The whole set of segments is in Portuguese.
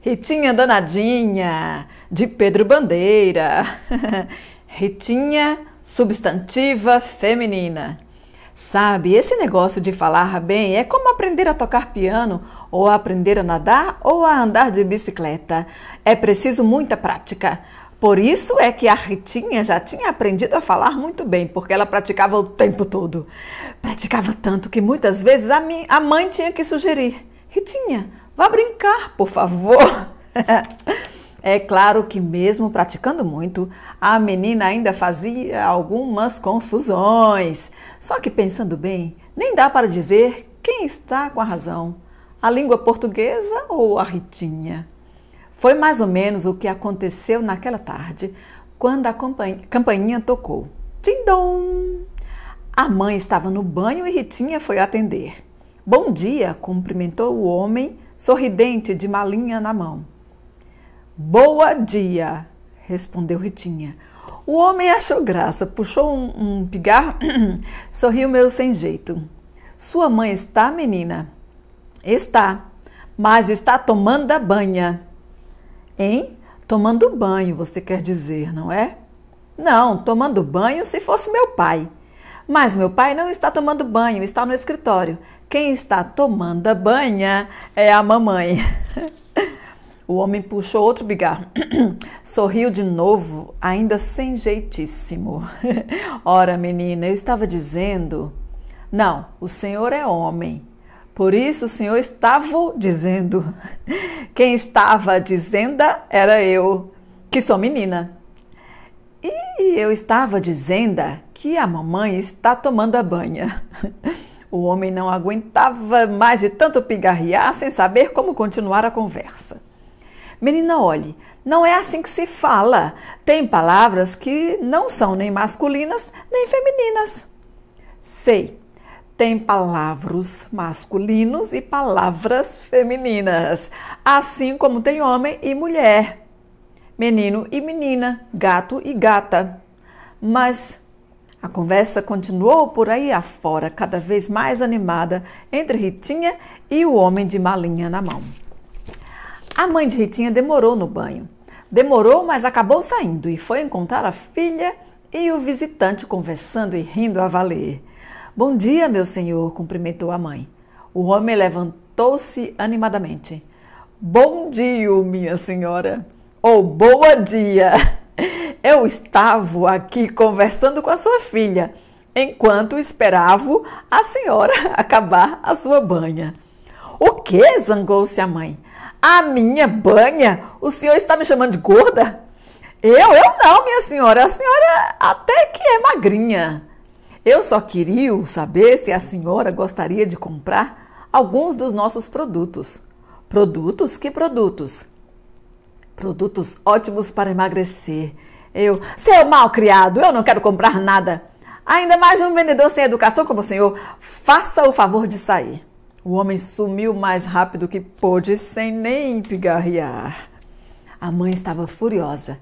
Ritinha Danadinha, de Pedro Bandeira. Ritinha, substantiva feminina. Sabe, esse negócio de falar bem é como aprender a tocar piano, ou aprender a nadar, ou a andar de bicicleta. É preciso muita prática. Por isso é que a Ritinha já tinha aprendido a falar muito bem, porque ela praticava o tempo todo. Praticava tanto que muitas vezes a, mim, a mãe tinha que sugerir: Ritinha, Vá brincar, por favor. é claro que, mesmo praticando muito, a menina ainda fazia algumas confusões. Só que, pensando bem, nem dá para dizer quem está com a razão: a língua portuguesa ou a Ritinha. Foi mais ou menos o que aconteceu naquela tarde, quando a campainha tocou. Tindom! A mãe estava no banho e Ritinha foi atender. Bom dia, cumprimentou o homem sorridente de malinha na mão. Boa dia, respondeu Ritinha. O homem achou graça, puxou um, um pigarro, sorriu meu sem jeito. Sua mãe está, menina? Está, mas está tomando a banha. Hein? Tomando banho, você quer dizer, não é? Não, tomando banho se fosse meu pai. Mas meu pai não está tomando banho, está no escritório. Quem está tomando banha é a mamãe. O homem puxou outro bigarro. Sorriu de novo, ainda sem jeitíssimo. Ora, menina, eu estava dizendo. Não, o senhor é homem. Por isso o senhor estava dizendo. Quem estava dizendo era eu, que sou menina. E eu estava dizendo que a mamãe está tomando a banha. O homem não aguentava mais de tanto pigarrear sem saber como continuar a conversa. Menina, olhe, não é assim que se fala. Tem palavras que não são nem masculinas nem femininas. Sei, tem palavras masculinos e palavras femininas, assim como tem homem e mulher, menino e menina, gato e gata. Mas a conversa continuou por aí afora, cada vez mais animada, entre Ritinha e o homem de malinha na mão. A mãe de Ritinha demorou no banho. Demorou, mas acabou saindo e foi encontrar a filha e o visitante conversando e rindo a valer. Bom dia, meu senhor, cumprimentou a mãe. O homem levantou-se animadamente. Bom dia, minha senhora. Ou oh, boa dia! Eu estava aqui conversando com a sua filha, enquanto esperava a senhora acabar a sua banha. O que? zangou-se a mãe. A minha banha? O senhor está me chamando de gorda? Eu? Eu não, minha senhora. A senhora até que é magrinha. Eu só queria saber se a senhora gostaria de comprar alguns dos nossos produtos. Produtos? Que produtos? Produtos ótimos para emagrecer. Eu, seu é malcriado, eu não quero comprar nada. Ainda mais um vendedor sem educação como o senhor. Faça o favor de sair. O homem sumiu mais rápido que pôde, sem nem pigarrear. A mãe estava furiosa.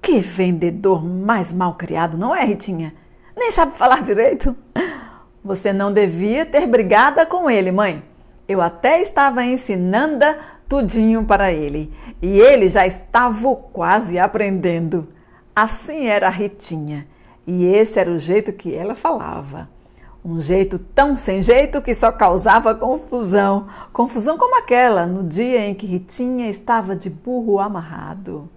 Que vendedor mais malcriado, não é, Ritinha? Nem sabe falar direito. Você não devia ter brigada com ele, mãe. Eu até estava ensinando tudinho para ele. E ele já estava quase aprendendo. Assim era a Ritinha, e esse era o jeito que ela falava. Um jeito tão sem jeito que só causava confusão. Confusão como aquela no dia em que Ritinha estava de burro amarrado.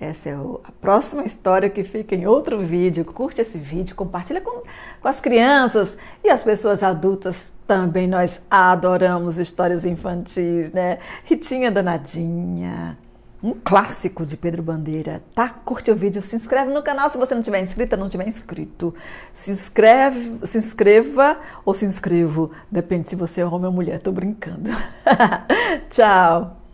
Essa é a próxima história que fica em outro vídeo. Curte esse vídeo, compartilha com, com, as crianças e as pessoas adultas também. Nós adoramos histórias infantis, né? Ritinha danadinha um clássico de Pedro Bandeira, tá? Curte o vídeo, se inscreve no canal se você não tiver inscrita, não tiver inscrito. Se inscreve, se inscreva ou se inscrevo, depende se você é homem ou mulher, tô brincando. Tchau.